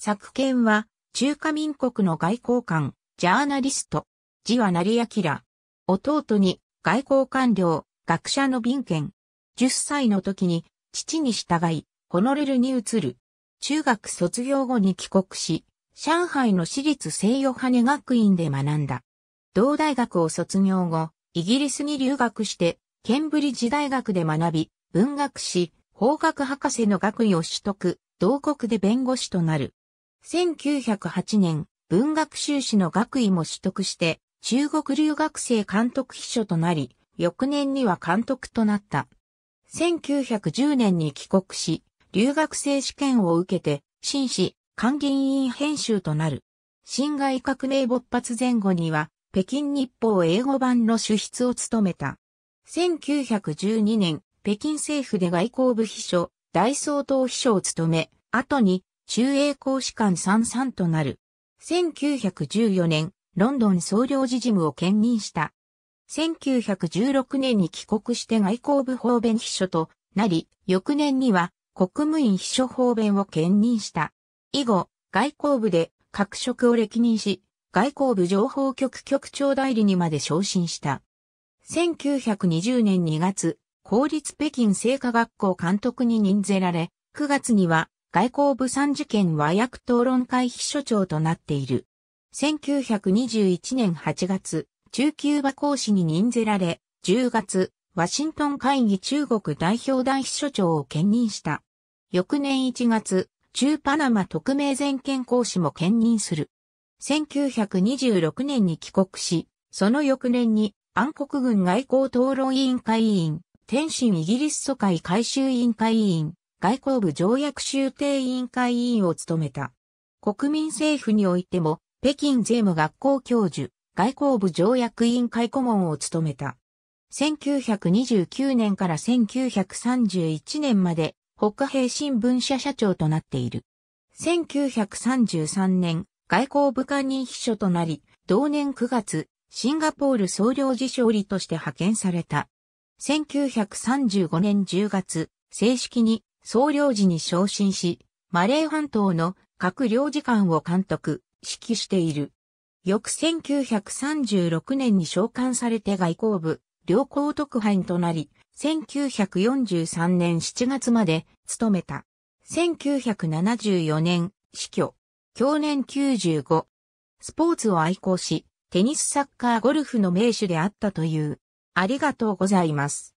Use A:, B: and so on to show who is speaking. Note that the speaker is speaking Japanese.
A: 作権は、中華民国の外交官、ジャーナリスト、字は成明。弟に、外交官僚、学者の便権。10歳の時に、父に従い、ホノレルに移る。中学卒業後に帰国し、上海の私立西洋羽学院で学んだ。同大学を卒業後、イギリスに留学して、ケンブリッジ大学で学び、文学士、法学博士の学位を取得、同国で弁護士となる。1908年、文学修士の学位も取得して、中国留学生監督秘書となり、翌年には監督となった。1910年に帰国し、留学生試験を受けて、紳士、官議員編集となる。侵害革命勃発前後には、北京日報英語版の主筆を務めた。1912年、北京政府で外交部秘書、大総統秘書を務め、後に中英公使館33となる。1914年、ロンドン総領事事務を兼任した。1916年に帰国して外交部方便秘書となり、翌年には国務院秘書方便を兼任した。以後、外交部で各職を歴任し、外交部情報局局長代理にまで昇進した。1920年2月、公立北京聖火学校監督に任ぜられ、9月には外交部参事件和訳討論会秘書長となっている。1921年8月、中級馬講師に任ぜられ、10月、ワシントン会議中国代表団秘書長を兼任した。翌年1月、中パナマ特命全権講師も兼任する。1926年に帰国し、その翌年に暗黒軍外交討論委員会委員、天津イギリス疎開改修委員会委員、外交部条約修定委員会委員を務めた。国民政府においても、北京税務学校教授、外交部条約委員会顧問を務めた。1929年から1931年まで、北平新聞社社長となっている。1933年、外交部官任秘書となり、同年9月、シンガポール総領事勝利として派遣された。1935年10月、正式に総領事に昇進し、マレー半島の各領事館を監督、指揮している。翌1936年に召喚されて外交部、両校特派員となり、1943年7月まで務めた。1974年、死去。去年95。スポーツを愛好し、テニスサッカーゴルフの名手であったという。ありがとうございます。